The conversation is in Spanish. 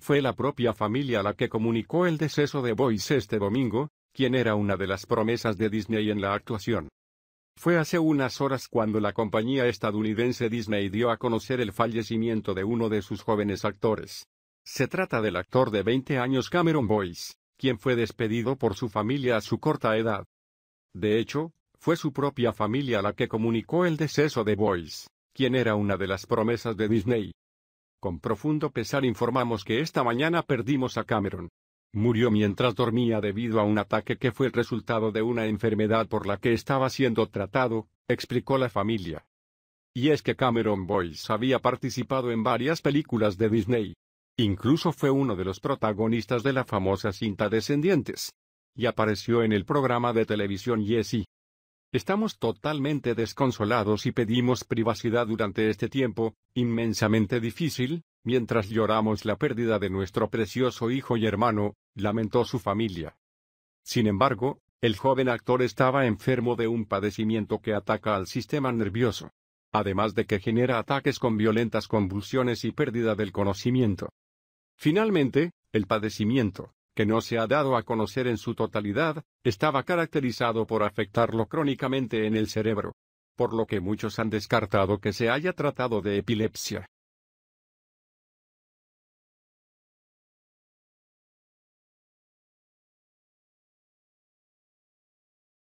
Fue la propia familia la que comunicó el deceso de Boyce este domingo, quien era una de las promesas de Disney en la actuación. Fue hace unas horas cuando la compañía estadounidense Disney dio a conocer el fallecimiento de uno de sus jóvenes actores. Se trata del actor de 20 años Cameron Boyce, quien fue despedido por su familia a su corta edad. De hecho, fue su propia familia la que comunicó el deceso de Boyce, quien era una de las promesas de Disney, con profundo pesar informamos que esta mañana perdimos a Cameron. Murió mientras dormía debido a un ataque que fue el resultado de una enfermedad por la que estaba siendo tratado, explicó la familia. Y es que Cameron Boyce había participado en varias películas de Disney. Incluso fue uno de los protagonistas de la famosa cinta Descendientes. Y apareció en el programa de televisión Jessie. Estamos totalmente desconsolados y pedimos privacidad durante este tiempo, inmensamente difícil, mientras lloramos la pérdida de nuestro precioso hijo y hermano, lamentó su familia. Sin embargo, el joven actor estaba enfermo de un padecimiento que ataca al sistema nervioso. Además de que genera ataques con violentas convulsiones y pérdida del conocimiento. Finalmente, el padecimiento, que no se ha dado a conocer en su totalidad, estaba caracterizado por afectarlo crónicamente en el cerebro, por lo que muchos han descartado que se haya tratado de epilepsia.